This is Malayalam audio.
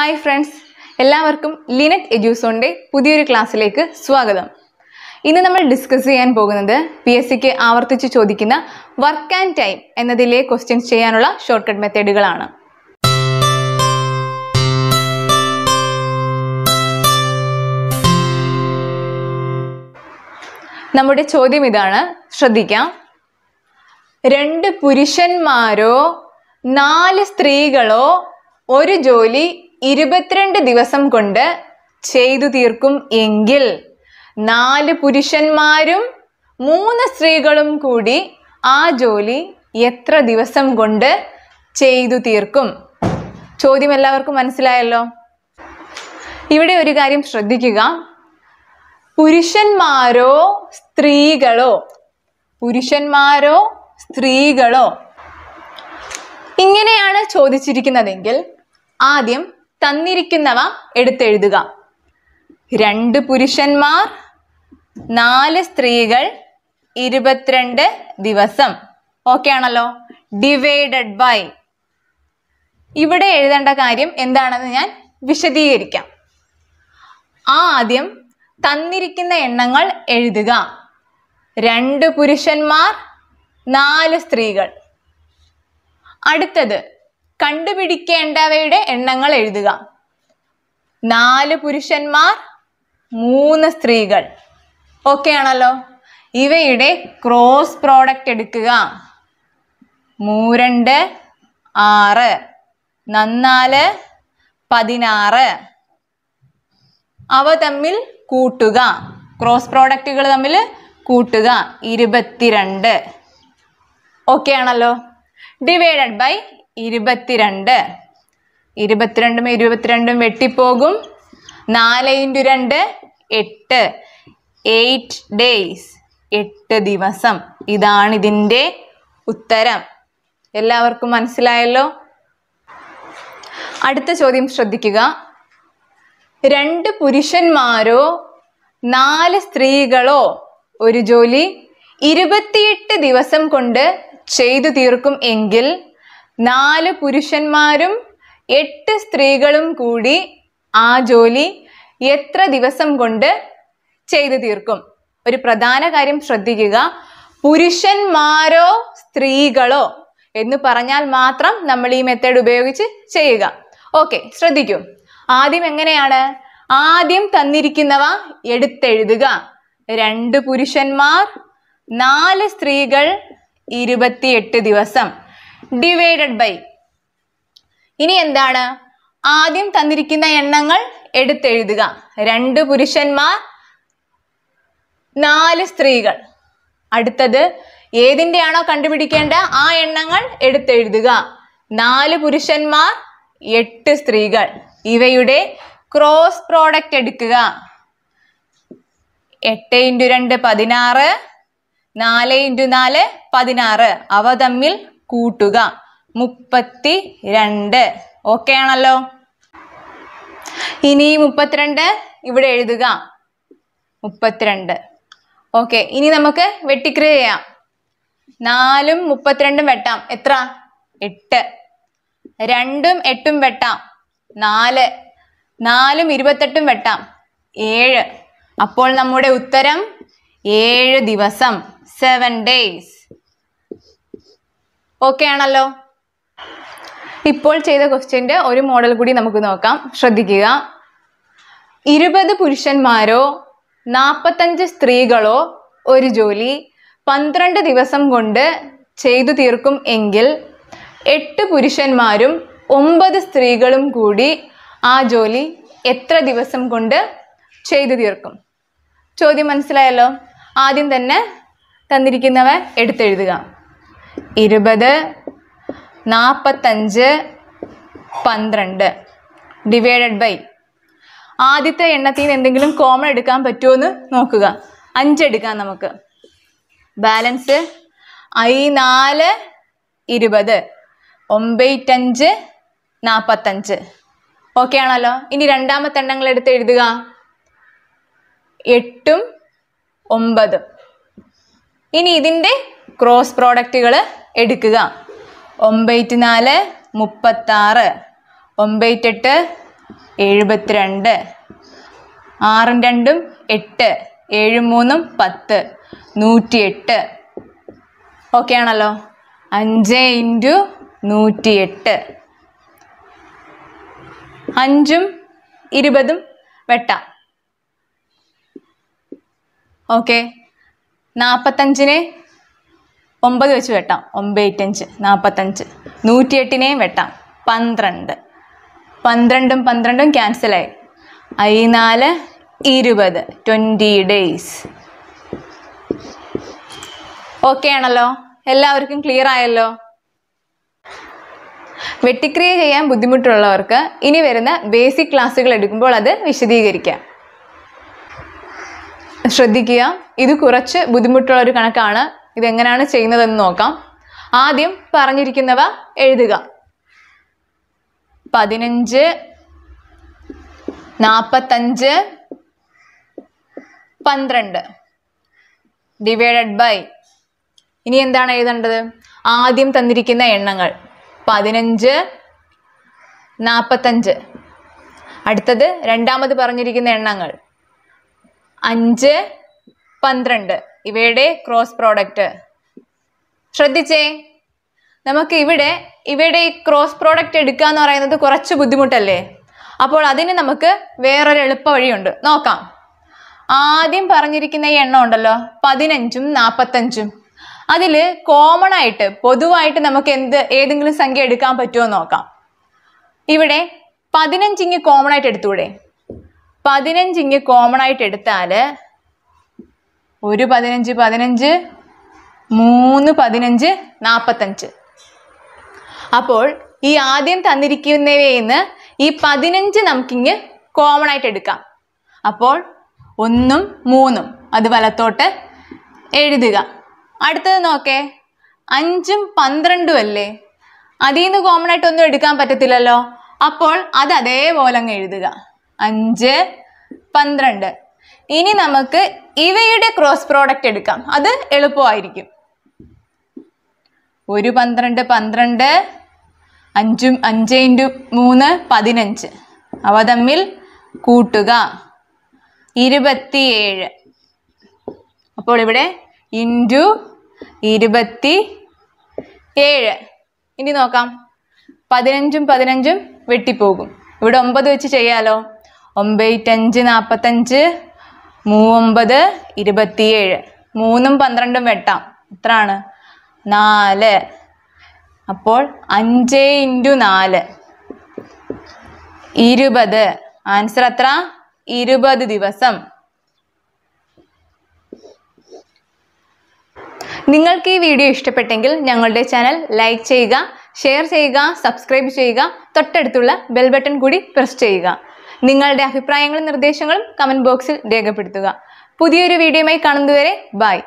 ഹായ് ഫ്രണ്ട്സ് എല്ലാവർക്കും ലിനറ്റ് എഡ്യൂസോണിൻ്റെ പുതിയൊരു ക്ലാസ്സിലേക്ക് സ്വാഗതം ഇന്ന് നമ്മൾ ഡിസ്കസ് ചെയ്യാൻ പോകുന്നത് പി എസ് സിക്ക് ആവർത്തിച്ച് ചോദിക്കുന്ന വർക്ക് ആൻഡ് ടൈം എന്നതിലെ ക്വസ്റ്റ്യൻസ് ചെയ്യാനുള്ള ഷോർട്ട്കട്ട് മെത്തേഡുകളാണ് നമ്മുടെ ചോദ്യം ഇതാണ് ശ്രദ്ധിക്കാം രണ്ട് പുരുഷന്മാരോ നാല് സ്ത്രീകളോ ഒരു ജോലി ഇരുപത്തിരണ്ട് ദിവസം കൊണ്ട് ചെയ്തു തീർക്കും എങ്കിൽ നാല് പുരുഷന്മാരും മൂന്ന് സ്ത്രീകളും കൂടി ആ ജോലി എത്ര ദിവസം കൊണ്ട് ചെയ്തു തീർക്കും ചോദ്യം എല്ലാവർക്കും മനസ്സിലായല്ലോ ഇവിടെ ഒരു കാര്യം ശ്രദ്ധിക്കുക പുരുഷന്മാരോ സ്ത്രീകളോ പുരുഷന്മാരോ സ്ത്രീകളോ ഇങ്ങനെയാണ് ചോദിച്ചിരിക്കുന്നതെങ്കിൽ ആദ്യം തന്നിരിക്കുന്നവ എടുത്തെഴുതുക രണ്ട് പുരുഷന്മാർ നാല് സ്ത്രീകൾ ഇരുപത്തിരണ്ട് ദിവസം ഓക്കെ ആണല്ലോ ഡിവൈഡഡ് ബൈ ഇവിടെ എഴുതേണ്ട കാര്യം എന്താണെന്ന് ഞാൻ വിശദീകരിക്കാം ആദ്യം തന്നിരിക്കുന്ന എണ്ണങ്ങൾ എഴുതുക രണ്ട് പുരുഷന്മാർ നാല് സ്ത്രീകൾ അടുത്തത് കണ്ടുപിടിക്കേണ്ടവയുടെ എണ്ണങ്ങൾ എഴുതുക നാല് പുരുഷന്മാർ മൂന്ന് സ്ത്രീകൾ ഓക്കെ ആണല്ലോ ഇവയുടെ ക്രോസ് പ്രോഡക്റ്റ് എടുക്കുക മൂരണ്ട് ആറ് നന്നാല് പതിനാറ് അവ തമ്മിൽ കൂട്ടുക ക്രോസ് പ്രോഡക്റ്റുകൾ തമ്മിൽ കൂട്ടുക ഇരുപത്തിരണ്ട് ഓക്കെ ആണല്ലോ ഡിവൈഡഡ് ബൈ ഇരുപത്തിരണ്ട് ഇരുപത്തിരണ്ടും ഇരുപത്തിരണ്ടും വെട്ടിപ്പോകും നാല് ഇൻറ്റു രണ്ട് എട്ട് എയ്റ്റ് ഡേയ്സ് എട്ട് ദിവസം ഇതാണ് ഇതിൻ്റെ ഉത്തരം എല്ലാവർക്കും മനസ്സിലായല്ലോ അടുത്ത ചോദ്യം ശ്രദ്ധിക്കുക രണ്ട് പുരുഷന്മാരോ നാല് സ്ത്രീകളോ ഒരു ജോലി ഇരുപത്തിയെട്ട് ദിവസം കൊണ്ട് ചെയ്തു തീർക്കും എങ്കിൽ നാല് പുരുഷന്മാരും എട്ട് സ്ത്രീകളും കൂടി ആ ജോലി എത്ര ദിവസം കൊണ്ട് ചെയ്തു തീർക്കും ഒരു പ്രധാന കാര്യം ശ്രദ്ധിക്കുക പുരുഷന്മാരോ സ്ത്രീകളോ എന്ന് പറഞ്ഞാൽ മാത്രം നമ്മൾ ഈ മെത്തേഡ് ഉപയോഗിച്ച് ചെയ്യുക ഓക്കെ ശ്രദ്ധിക്കൂ ആദ്യം എങ്ങനെയാണ് ആദ്യം തന്നിരിക്കുന്നവ എടുത്തെഴുതുക രണ്ട് പുരുഷന്മാർ നാല് സ്ത്രീകൾ ഇരുപത്തിയെട്ട് ദിവസം ഡിവൈഡഡ് ബൈ ഇനി എന്താണ് ആദ്യം തന്നിരിക്കുന്ന എണ്ണങ്ങൾ എടുത്തെഴുതുക രണ്ട് പുരുഷന്മാർ നാല് സ്ത്രീകൾ അടുത്തത് ഏതിൻ്റെയാണോ കണ്ടുപിടിക്കേണ്ട ആ എണ്ണങ്ങൾ എടുത്തെഴുതുക നാല് പുരുഷന്മാർ എട്ട് സ്ത്രീകൾ ഇവയുടെ ക്രോസ് പ്രോഡക്റ്റ് എടുക്കുക എട്ട് ഇൻറ്റു രണ്ട് പതിനാറ് നാല് ഇൻറ്റു നാല് പതിനാറ് അവ തമ്മിൽ കൂട്ടുക മുപ്പത്തി രണ്ട് ഓക്കെ ആണല്ലോ ഇനി മുപ്പത്തിരണ്ട് ഇവിടെ എഴുതുക മുപ്പത്തിരണ്ട് ഓക്കെ ഇനി നമുക്ക് വെട്ടിക്രിയ ചെയ്യാം നാലും മുപ്പത്തിരണ്ടും വെട്ടാം എത്ര എട്ട് രണ്ടും എട്ടും വെട്ടാം നാല് നാലും ഇരുപത്തെട്ടും വെട്ടാം ഏഴ് അപ്പോൾ നമ്മുടെ ഉത്തരം ഏഴ് ദിവസം സെവൻ ഡേയ്സ് ഓക്കെ ആണല്ലോ ഇപ്പോൾ ചെയ്ത ക്വസ്റ്റ്യൻ്റെ ഒരു മോഡൽ കൂടി നമുക്ക് നോക്കാം ശ്രദ്ധിക്കുക ഇരുപത് പുരുഷന്മാരോ നാൽപ്പത്തഞ്ച് സ്ത്രീകളോ ഒരു ജോലി പന്ത്രണ്ട് ദിവസം കൊണ്ട് ചെയ്തു തീർക്കും എങ്കിൽ എട്ട് പുരുഷന്മാരും ഒമ്പത് സ്ത്രീകളും കൂടി ആ ജോലി എത്ര ദിവസം കൊണ്ട് ചെയ്തു തീർക്കും ചോദ്യം മനസ്സിലായല്ലോ ആദ്യം തന്നെ തന്നിരിക്കുന്നവ എടുത്തെഴുതുക ഇരുപത് നാൽപ്പത്തഞ്ച് പന്ത്രണ്ട് ഡിവൈഡഡ് ബൈ ആദ്യത്തെ എണ്ണത്തിൽ നിന്ന് എന്തെങ്കിലും കോമൺ എടുക്കാൻ പറ്റുമോ എന്ന് നോക്കുക അഞ്ച് എടുക്കാം നമുക്ക് ബാലൻസ് ഐ നാല് ഇരുപത് ഒമ്പത്തഞ്ച് നാൽപ്പത്തഞ്ച് ഓക്കെ ആണല്ലോ ഇനി രണ്ടാമത്തെ എണ്ണങ്ങൾ എടുത്ത് എഴുതുക എട്ടും ഒമ്പതും ഇനി ഇതിൻ്റെ ക്രോസ് പ്രോഡക്റ്റുകൾ എടുക്കുക ഒമ്പത്തി നാല് മുപ്പത്താറ് ഒമ്പൈറ്റെട്ട് എഴുപത്തിരണ്ട് ആറും രണ്ടും എട്ട് ഏഴും മൂന്നും പത്ത് നൂറ്റിയെട്ട് ഓക്കെ ആണല്ലോ അഞ്ച് ഇൻറ്റു നൂറ്റിയെട്ട് അഞ്ചും ഇരുപതും വെട്ട ഓക്കെ നാൽപ്പത്തഞ്ചിനെ ഒമ്പത് വെച്ച് വെട്ടാം ഒമ്പേറ്റഞ്ച് നാൽപ്പത്തഞ്ച് നൂറ്റിയെട്ടിനെയും വെട്ടാം പന്ത്രണ്ട് പന്ത്രണ്ടും പന്ത്രണ്ടും ക്യാൻസലായി അയിനാല് ഇരുപത് ട്വൻറ്റി ഡേയ്സ് ഓക്കെ ആണല്ലോ എല്ലാവർക്കും ക്ലിയർ ആയല്ലോ വെട്ടിക്രിയ ചെയ്യാൻ ബുദ്ധിമുട്ടുള്ളവർക്ക് ഇനി വരുന്ന ബേസിക് ക്ലാസ്സുകൾ എടുക്കുമ്പോൾ അത് വിശദീകരിക്കാം ശ്രദ്ധിക്കുക ഇത് കുറച്ച് ബുദ്ധിമുട്ടുള്ള ഒരു കണക്കാണ് ഇതെങ്ങനെയാണ് ചെയ്യുന്നതെന്ന് നോക്കാം ആദ്യം പറഞ്ഞിരിക്കുന്നവ എഴുതുക പതിനഞ്ച് നാപ്പത്തഞ്ച് പന്ത്രണ്ട് ഡിവൈഡഡ് ബൈ ഇനി എന്താണ് എഴുതേണ്ടത് ആദ്യം തന്നിരിക്കുന്ന എണ്ണങ്ങൾ പതിനഞ്ച് നാൽപ്പത്തഞ്ച് അടുത്തത് രണ്ടാമത് പറഞ്ഞിരിക്കുന്ന എണ്ണങ്ങൾ അഞ്ച് പന്ത്രണ്ട് ഇവയുടെ ക്രോസ് പ്രോഡക്റ്റ് ശ്രദ്ധിച്ചേ നമുക്ക് ഇവിടെ ഇവയുടെ ഈ ക്രോസ് പ്രോഡക്റ്റ് എടുക്കുക എന്ന് പറയുന്നത് കുറച്ച് ബുദ്ധിമുട്ടല്ലേ അപ്പോൾ അതിന് നമുക്ക് വേറൊരു എളുപ്പ വഴിയുണ്ട് നോക്കാം ആദ്യം പറഞ്ഞിരിക്കുന്ന ഈ എണ്ണം ഉണ്ടല്ലോ പതിനഞ്ചും നാൽപ്പത്തഞ്ചും അതിൽ കോമൺ ആയിട്ട് പൊതുവായിട്ട് നമുക്ക് എന്ത് ഏതെങ്കിലും സംഖ്യ എടുക്കാൻ പറ്റുമോ നോക്കാം ഇവിടെ പതിനഞ്ചിങ്ങ് കോമൺ ആയിട്ട് എടുത്തൂടെ പതിനഞ്ചിങ്ങ് കോമൺ ആയിട്ട് എടുത്താൽ ഒരു പതിനഞ്ച് പതിനഞ്ച് മൂന്ന് പതിനഞ്ച് നാൽപ്പത്തഞ്ച് അപ്പോൾ ഈ ആദ്യം തന്നിരിക്കുന്നവയെന്ന് ഈ പതിനഞ്ച് നമുക്കിങ്ങ് കോമൺ ആയിട്ട് എടുക്കാം അപ്പോൾ ഒന്നും മൂന്നും അത് വലത്തോട്ട് എഴുതുക അടുത്തത് നോക്കേ അഞ്ചും പന്ത്രണ്ടും അല്ലേ അതിൽ നിന്ന് കോമൺ ആയിട്ട് ഒന്നും എടുക്കാൻ പറ്റത്തില്ലല്ലോ അപ്പോൾ അത് അതേപോലെ അങ്ങ് എഴുതുക അഞ്ച് പന്ത്രണ്ട് ഇനി നമുക്ക് ഇവയുടെ ക്രോസ് പ്രോഡക്റ്റ് എടുക്കാം അത് എളുപ്പമായിരിക്കും ഒരു പന്ത്രണ്ട് പന്ത്രണ്ട് അഞ്ചും അഞ്ച് ഇൻറ്റു മൂന്ന് പതിനഞ്ച് അവ തമ്മിൽ കൂട്ടുക ഇരുപത്തിയേഴ് അപ്പോൾ ഇവിടെ ഇൻറ്റു ഇരുപത്തി ഏഴ് ഇനി നോക്കാം പതിനഞ്ചും പതിനഞ്ചും വെട്ടിപ്പോകും ഇവിടെ ഒമ്പത് വെച്ച് ചെയ്യാലോ ഒമ്പത് അഞ്ച് നാൽപ്പത്തഞ്ച് മൂവൊമ്പത് ഇരുപത്തിയേഴ് മൂന്നും പന്ത്രണ്ടും വെട്ടാം എത്രയാണ് നാല് അപ്പോൾ അഞ്ച് ഇൻറ്റു നാല് ഇരുപത് ആൻസർ എത്ര ഇരുപത് ദിവസം നിങ്ങൾക്ക് ഈ വീഡിയോ ഇഷ്ടപ്പെട്ടെങ്കിൽ ഞങ്ങളുടെ ചാനൽ ലൈക്ക് ചെയ്യുക ഷെയർ ചെയ്യുക സബ്സ്ക്രൈബ് ചെയ്യുക തൊട്ടടുത്തുള്ള ബെൽ ബട്ടൺ കൂടി പ്രസ് ചെയ്യുക നിങ്ങളുടെ അഭിപ്രായങ്ങളും നിർദ്ദേശങ്ങളും കമൻറ്റ് ബോക്സിൽ രേഖപ്പെടുത്തുക പുതിയൊരു വീഡിയോയുമായി കാണുന്നതുവരെ ബൈ